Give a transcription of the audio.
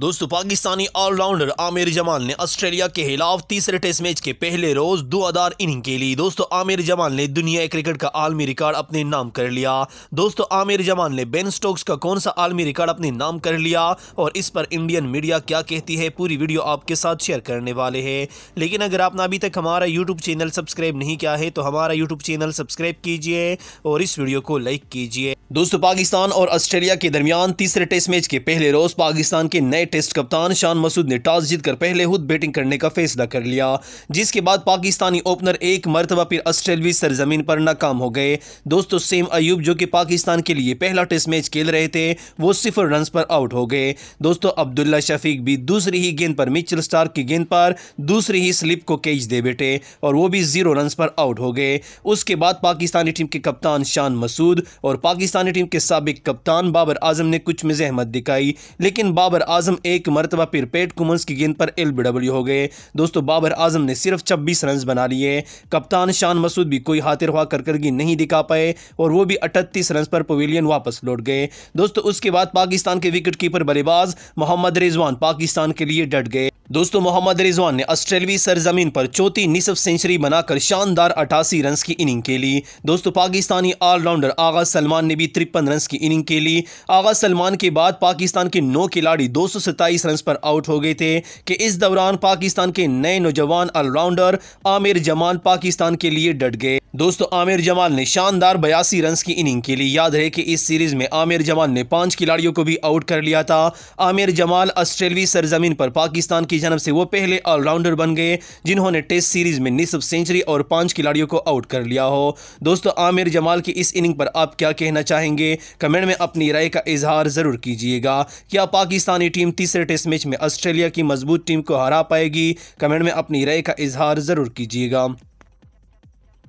दोस्तों पाकिस्तानी ऑलराउंडर आमिर जमाल ने ऑस्ट्रेलिया के खिलाफ तीसरे टेस्ट मैच के पहले रोज दो आधार इनिंग के लिए दोस्तों आमिर जमाल ने दुनिया क्रिकेट का आलमी रिकॉर्ड अपने नाम कर लिया दोस्तों आमिर जमाल ने बेन स्टोक्स का कौन सा आलमी रिकॉर्ड अपने नाम कर लिया और इस पर इंडियन मीडिया क्या कहती है पूरी वीडियो आपके साथ शेयर करने वाले है लेकिन अगर आपने अभी तक हमारा यूट्यूब चैनल सब्सक्राइब नहीं किया है तो हमारा यूट्यूब चैनल सब्सक्राइब कीजिए और इस वीडियो को लाइक कीजिए दोस्तों पाकिस्तान और ऑस्ट्रेलिया के दरमियान तीसरे टेस्ट मैच के पहले रोज पाकिस्तान के नए नए टेस्ट कप्तान शान मसूद ने टॉस जीतकर पहले खुद बैटिंग करने का फैसला कर लिया जिसके बाद पाकिस्तानी ओपनर एक मरतबा फिर ऑस्ट्रेलवी सरजमीन पर नाकाम हो गए दोस्तों सेम अयूब जो कि पाकिस्तान के लिए पहला टेस्ट मैच खेल रहे थे वो सिफर रन पर आउट हो गए दोस्तों अब्दुल्ला शफीक भी दूसरी ही गेंद पर मिचल स्टार की गेंद पर दूसरी ही स्लिप को कैच दे बैठे और वो भी जीरो रन पर आउट हो गए उसके बाद पाकिस्तानी टीम के कप्तान शान मसूद और पाकिस्तानी टीम के सबक कप्तान बाबर आजम ने कुछ में जहमत दिखाई लेकिन बाबर आजम आजम एक मरतबा फिर पेट कुमंस की गेंद पर एल हो गए दोस्तों बाबर आजम ने सिर्फ छब्बीस रन बना लिए कप्तान शान मसूद भी कोई हाथिर हुआ करकरगी नहीं दिखा पाए और वो भी अट्ठतीस रन पर पवेलियन वापस लौट गए दोस्तों उसके बाद पाकिस्तान के विकेट कीपर बल्लेबाज मोहम्मद रिजवान पाकिस्तान के लिए डट गए दोस्तों मोहम्मद रिजवान ने ऑस्ट्रेलवी सरजमीन पर चौथी निसफ सेंचुरी बनाकर शानदार अठासी रन की इनिंग के लिए दोस्तों पाकिस्तानी ऑलराउंडर आगा सलमान ने भी तिरपन रन की इनिंग के लिए आगा सलमान के बाद पाकिस्तान के नौ खिलाड़ी दो रन पर आउट हो गए थे कि इस दौरान पाकिस्तान के नए नौजवान ऑलराउंडर आमिर जमान पाकिस्तान के लिए डट गए दोस्तों आमिर जमाल ने शानदार बयासी रन की इनिंग के लिए याद रहे कि इस सीरीज़ में आमिर जमाल ने पांच खिलाड़ियों को भी आउट कर लिया था आमिर जमाल ऑस्ट्रेलवी सरजमीन पर पाकिस्तान की जनब से वो पहले ऑलराउंडर बन गए जिन्होंने टेस्ट सीरीज़ में निसब सेंचुरी और पांच खिलाड़ियों को आउट कर लिया हो दोस्तों आमिर जमाल की इस इनिंग पर आप क्या कहना चाहेंगे कमेंट में अपनी राय का इजहार ज़रूर कीजिएगा क्या पाकिस्तानी टीम तीसरे टेस्ट मैच में ऑस्ट्रेलिया की मजबूत टीम को हरा पाएगी कमेंट में अपनी राय का इजहार ज़रूर कीजिएगा